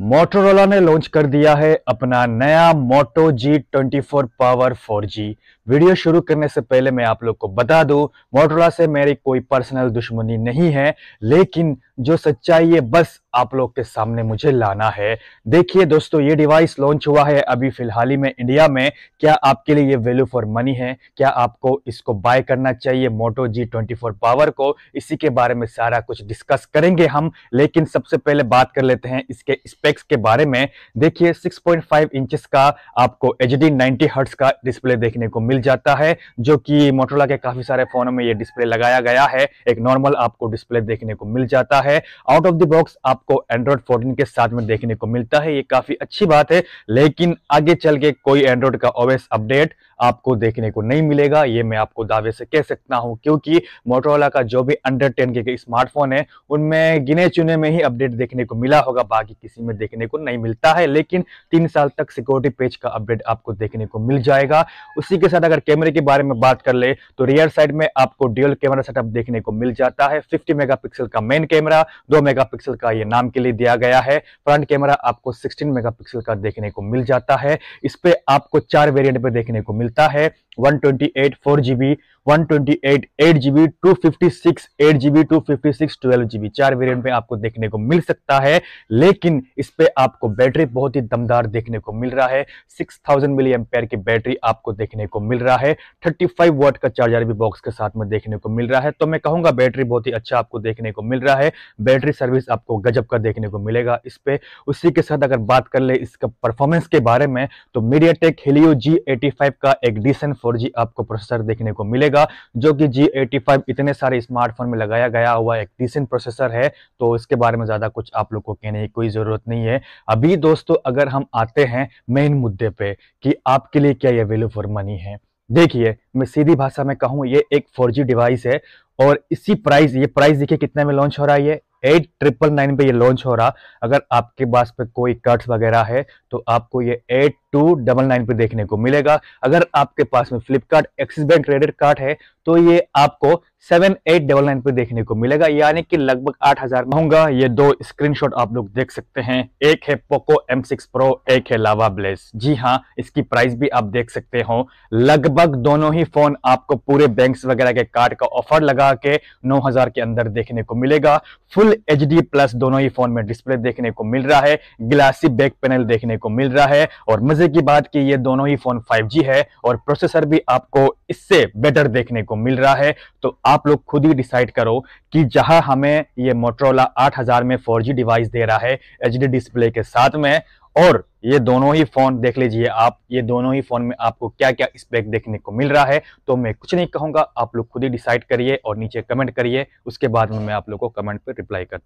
Motorola ने launch कर दिया है अपना नया Moto G twenty four power four G video शुरू करने से पहले मैं आप लोग को बता दूं मोटोरोला से मेरी कोई पर्सनल दुश्मनी नहीं है लेकिन जो सच्चाई है बस आप लोग के सामने मुझे लाना है देखिए दोस्तों ये डिवाइस लॉन्च हुआ है अभी फिलहाल ही में इंडिया में क्या आपके लिए ये वैल्यू फॉर मनी है क्या आपको इसको बाय करना चाहिए Moto G twenty four power को इसी के बारे में सारा कुछ डिस्कस करेंगे हम लेकिन सबसे पहले बात कर लेते हैं इसके स्पेक्स के बारे में देखिए 6.5 इंचेस का आपको एच डी नाइनटी हर्ट्स का डिस्प्ले देखने को मिल जाता है जो कि मोटोला के काफी सारे फोनों में ये डिस्प्ले लगाया गया है एक नॉर्मल आपको डिस्प्ले देखने को मिल जाता है है आउट ऑफ द बॉक्स आपको एंड्रॉइड 14 के साथ में देखने को मिलता है ये काफी अच्छी बात है लेकिन आगे चल के कोई एंड्रॉइड का ओवेस अपडेट आपको देखने को नहीं मिलेगा ये मैं आपको दावे से कह सकता हूँ क्योंकि मोटरोला का जो भी अंडर टेन के स्मार्टफोन है उनमें गिने चुने में ही अपडेट देखने को मिला होगा बाकी किसी में देखने को नहीं मिलता है लेकिन तीन साल तक सिक्योरिटी पेज का अपडेट आपको देखने को मिल जाएगा उसी के साथ अगर कैमरे के बारे में बात कर ले तो रियर साइड में आपको ड्यूअल कैमरा सेटअप देखने को मिल जाता है फिफ्टी मेगा का मेन कैमरा कैमरा 2 मेगापिक्सल का ये नाम के लिए दिया गया है फ्रंट कैमरा आपको 16 मेगापिक्सल का देखने को मिल जाता है इस पे आपको चार वेरिएंट पे देखने को मिलता है 128 4GB 128 8GB 256 8GB 256 12GB चार वेरिएंट में आपको देखने को मिल सकता है लेकिन इस पे आपको बैटरी बहुत ही दमदार देखने को मिल रहा है 6000 मिलीएम्पेयर की बैटरी आपको देखने को मिल रहा है 35 वाट का चार्जर भी बॉक्स के साथ में देखने को मिल रहा है तो मैं कहूंगा बैटरी बहुत ही अच्छा आपको देखने को मिल रहा है बैटरी सर्विस आपको गजब का देखने को मिलेगा इस पर उसी के साथ अगर बात कर ले इसका परफॉर्मेंस के बारे में तो मीडिया टेक हिलियो जी का एक डिसेंट फोर आपको प्रोसेसर देखने को मिलेगा जो कि जी इतने सारे स्मार्टफोन में लगाया गया हुआ एक डिसेंट प्रोसेसर है तो इसके बारे में ज़्यादा कुछ आप लोग को कहने की कोई ज़रूरत नहीं है अभी दोस्तों अगर हम आते हैं मेन मुद्दे पे कि आपके लिए क्या ये वैल्यू फॉर मनी है देखिए मैं सीधी भाषा में कहूँ ये एक फोर डिवाइस है और इसी प्राइस ये प्राइस देखिए कितने में लॉन्च हो रहा है ये एट ट्रिपल नाइन पे ये लॉन्च हो रहा अगर आपके पास पे कोई कट्स वगैरह है तो आपको ये एट टू डबल नाइन पर देखने को मिलेगा अगर आपके पास में Flipkart Axis bank credit card है तो ये आपको सेवन एट डबल नाइन पर देखने को मिलेगा यानी कि लगभग आठ हजार होगा ये दो स्क्रीनशॉट आप लोग देख सकते हैं एक है पोको एम सिक्स प्रो एक है लावा ब्लेस जी हाँ इसकी प्राइस भी आप देख सकते हो लगभग दोनों ही फोन आपको पूरे बैंक वगैरह के कार्ड का ऑफर लगा के नौ के अंदर देखने को मिलेगा फुल एच प्लस दोनों ही फोन में डिस्प्ले देखने को मिल रहा है ग्लासी बैक पैनल देखने को मिल रहा है और मजे मजे की बात कि ये दोनों ही फोन 5G है और प्रोसेसर भी आपको इससे बेटर देखने को मिल रहा है तो आप लोग खुद ही डिसाइड करो कि जहां हमें ये मोटरोला 8000 में 4G डिवाइस दे रहा है एच डिस्प्ले के साथ में और ये दोनों ही फोन देख लीजिए आप ये दोनों ही फोन में आपको क्या क्या स्पेक देखने को मिल रहा है तो मैं कुछ नहीं कहूंगा आप लोग खुद ही डिसाइड करिए और नीचे कमेंट करिए उसके बाद में मैं आप लोग को कमेंट पर रिप्लाई कर